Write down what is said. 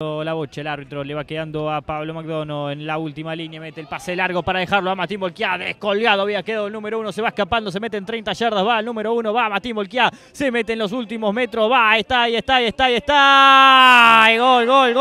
La bocha, el árbitro le va quedando a Pablo McDonald en la última línea, mete el pase largo para dejarlo a Matín Volquia, descolgado, había quedado el número uno, se va escapando, se mete en 30 yardas, va el número uno, va Matín Volquia, se mete en los últimos metros, va, está, ahí está, ahí está, ahí está, ahí, gol, gol.